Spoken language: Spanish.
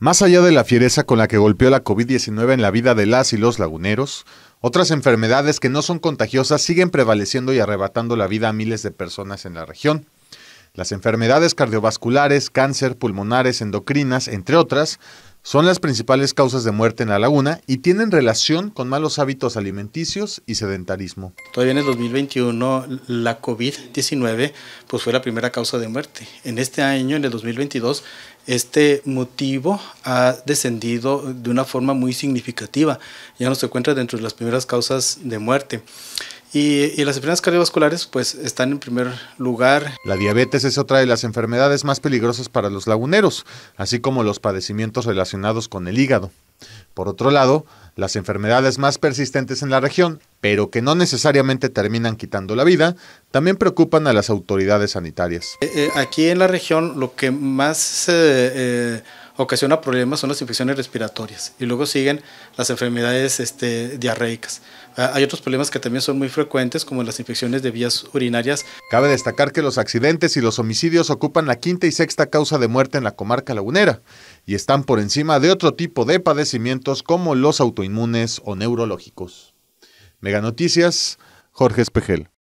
Más allá de la fiereza con la que golpeó la COVID-19 en la vida de las y los laguneros, otras enfermedades que no son contagiosas siguen prevaleciendo y arrebatando la vida a miles de personas en la región. Las enfermedades cardiovasculares, cáncer, pulmonares, endocrinas, entre otras, son las principales causas de muerte en la laguna y tienen relación con malos hábitos alimenticios y sedentarismo. Todavía en el 2021 la COVID-19 pues fue la primera causa de muerte. En este año, en el 2022, este motivo ha descendido de una forma muy significativa. Ya no se encuentra dentro de las primeras causas de muerte. Y, las enfermedades cardiovasculares pues están en primer lugar. La diabetes es otra de las enfermedades más peligrosas para los laguneros, así como los padecimientos relacionados con el hígado. Por otro lado, las enfermedades más persistentes en la región, pero que no necesariamente terminan quitando la vida, también preocupan a las autoridades sanitarias. Eh, eh, aquí en la región lo que más... se... Eh, ocasiona problemas son las infecciones respiratorias y luego siguen las enfermedades este, diarreicas. Ah, hay otros problemas que también son muy frecuentes como las infecciones de vías urinarias. Cabe destacar que los accidentes y los homicidios ocupan la quinta y sexta causa de muerte en la comarca lagunera y están por encima de otro tipo de padecimientos como los autoinmunes o neurológicos. Mega Noticias, Jorge Espejel.